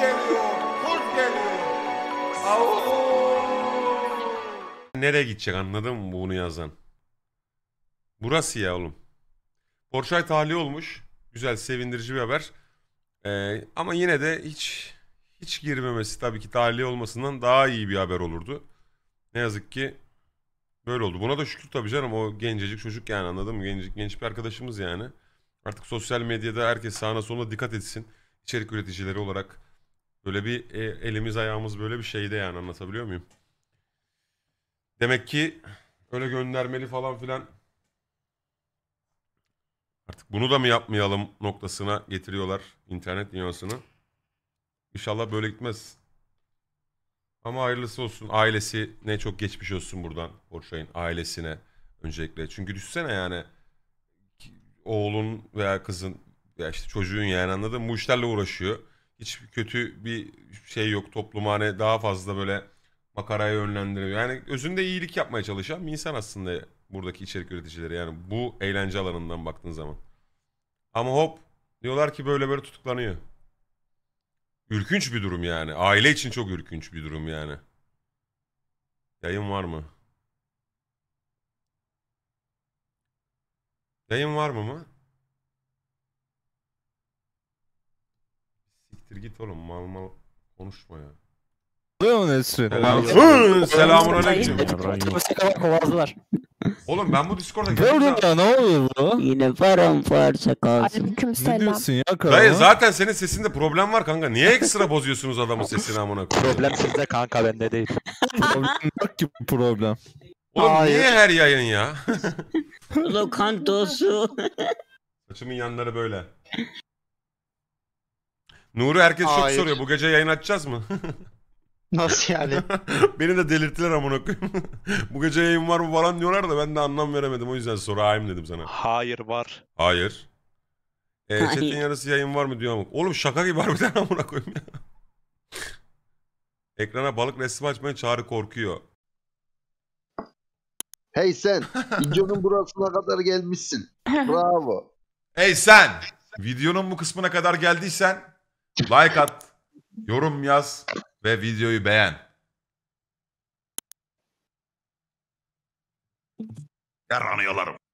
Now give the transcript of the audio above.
geliyor, geliyor. Nereye gidecek anladın mı bunu yazan? Burası ya oğlum. Porçay tahliye olmuş. Güzel sevindirici bir haber. Ee, ama yine de hiç hiç girmemesi tabii ki tahliye olmasından daha iyi bir haber olurdu. Ne yazık ki böyle oldu. Buna da şükür tabii canım o gencecik çocuk yani anladın mı? Gencecik, genç bir arkadaşımız yani. Artık sosyal medyada herkes sağına soluna dikkat etsin. İçerik üreticileri olarak Böyle bir e, elimiz ayağımız böyle bir şeyde yani anlatabiliyor muyum? Demek ki öyle göndermeli falan filan. Artık bunu da mı yapmayalım noktasına getiriyorlar internet dünyasını. İnşallah böyle gitmez. Ama hayırlısı olsun. Ailesi ne çok geçmiş olsun buradan Porçay'ın ailesine öncelikle. Çünkü düşsene yani oğlun veya kızın veya işte çocuğun yani anladın mı? Bu işlerle uğraşıyor hiç kötü bir şey yok toplumhane daha fazla böyle makaraya yönlendiriyor. Yani özünde iyilik yapmaya çalışan bir insan aslında buradaki içerik üreticileri yani bu eğlence alanından baktığın zaman. Ama hop diyorlar ki böyle böyle tutuklanıyor. Ürkünç bir durum yani. Aile için çok ürkünç bir durum yani. Yayın var mı? Yayın var mı mı? Siktir git oğlum mal mal konuşma ya. Oluyor mu Nesrin? Selamun aleyküm. Otobüse kadar kovaladılar. Oğlum ben bu Discord'a girdim. Gördün ya ne oluyor bu? Yine paramparça kalsın. Aleyküm Ne selam. diyorsun ya kanka? Dayı zaten senin sesinde problem var kanka. Niye ekstra bozuyorsunuz adamın sesini amına koyayım? Problem sizde kanka bende değil. Problem yok ki problem. Oğlum Hayır. niye her yayın ya? Lokantosu. Saçımın yanları böyle. Nuri herkes çok soruyor. Bu gece yayın açacağız mı? Nasıl yani? Beni de delirttiler amına koyayım. Bu gece yayın var mı falan diyorlar da ben de anlam veremedim. O yüzden sorayım dedim sana. Hayır var. Hayır. E, Hayır. chat'in yarısı yayın var mı diyor amına. Oğlum şaka gibi harbiden amına koyayım ya. Ekrana balık resmi açmaya çağrı korkuyor. Hey sen, videonun burasına kadar gelmişsin. Bravo. Hey sen! Videonun bu kısmına kadar geldiysen Like at, yorum yaz ve videoyu beğen. Yaranıyorlarım.